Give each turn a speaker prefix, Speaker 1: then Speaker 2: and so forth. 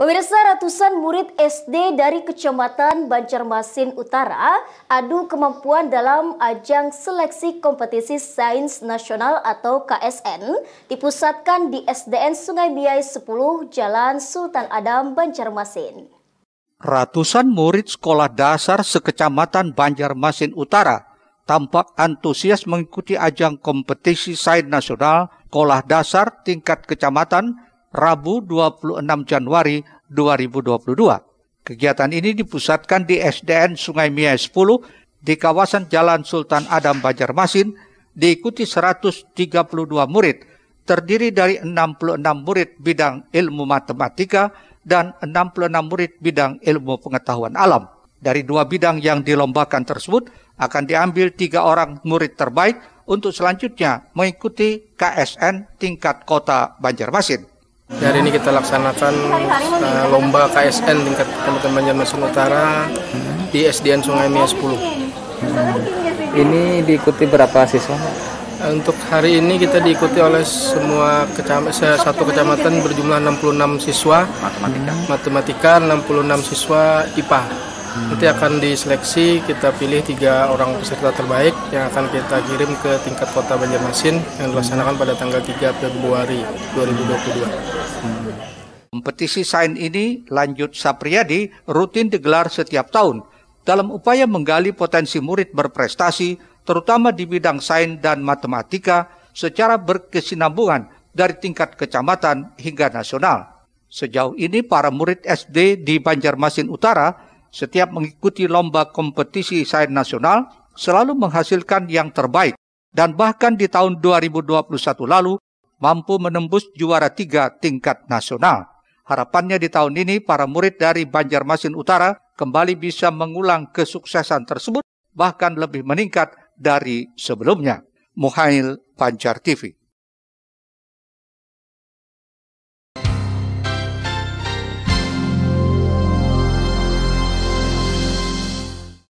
Speaker 1: Pemirsa ratusan murid SD dari Kecamatan Banjarmasin Utara adu kemampuan dalam ajang seleksi kompetisi sains nasional atau KSN dipusatkan di SDN Sungai Biai 10 Jalan Sultan Adam Banjarmasin.
Speaker 2: Ratusan murid sekolah dasar sekecamatan Banjarmasin Utara tampak antusias mengikuti ajang kompetisi sains nasional sekolah dasar tingkat kecamatan Rabu 26 Januari 2022. Kegiatan ini dipusatkan di SDN Sungai Mia 10 di kawasan Jalan Sultan Adam Banjarmasin diikuti 132 murid terdiri dari 66 murid bidang ilmu matematika dan 66 murid bidang ilmu pengetahuan alam. Dari dua bidang yang dilombakan tersebut akan diambil tiga orang murid terbaik untuk selanjutnya mengikuti KSN tingkat kota Banjarmasin. Hari ini kita laksanakan uh, lomba KSN tingkat Kabupaten Banjarmasin Utara
Speaker 3: di SDN Sungai Mia 10. Hmm.
Speaker 2: Ini diikuti berapa siswa?
Speaker 3: Uh, untuk hari ini kita diikuti oleh semua kecam satu kecamatan berjumlah 66 siswa matematika, matematika 66 siswa IPA. Nanti akan diseleksi, kita pilih tiga orang peserta terbaik yang akan kita kirim ke
Speaker 2: tingkat kota Banjarmasin yang dilaksanakan pada tanggal 3 Februari
Speaker 3: 2022.
Speaker 2: Kompetisi sains ini lanjut Sapriyadi rutin digelar setiap tahun dalam upaya menggali potensi murid berprestasi terutama di bidang sains dan matematika secara berkesinambungan dari tingkat kecamatan hingga nasional. Sejauh ini para murid SD di Banjarmasin Utara setiap mengikuti lomba kompetisi sains nasional selalu menghasilkan yang terbaik dan bahkan di tahun 2021 lalu mampu menembus juara tiga tingkat nasional. Harapannya di tahun ini para murid dari Banjarmasin Utara kembali bisa mengulang kesuksesan tersebut bahkan lebih meningkat dari sebelumnya. Muhail Pancar TV